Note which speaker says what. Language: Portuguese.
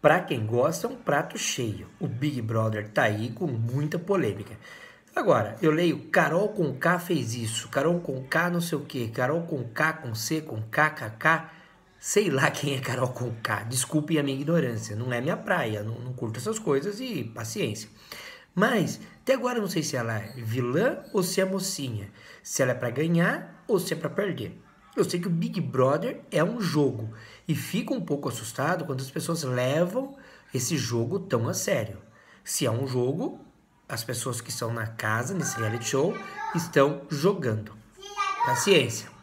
Speaker 1: Para quem gosta, é um prato cheio. O Big Brother tá aí com muita polêmica. Agora, eu leio Carol com K fez isso, Carol com K não sei o que, Carol com K com C com K, Sei lá quem é Carol com K. Desculpem a minha ignorância, não é minha praia, não, não curto essas coisas e paciência. Mas, até agora eu não sei se ela é vilã ou se é mocinha, se ela é para ganhar ou se é para perder. Eu sei que o Big Brother é um jogo e fico um pouco assustado quando as pessoas levam esse jogo tão a sério. Se é um jogo, as pessoas que estão na casa, nesse reality show, estão jogando. Paciência.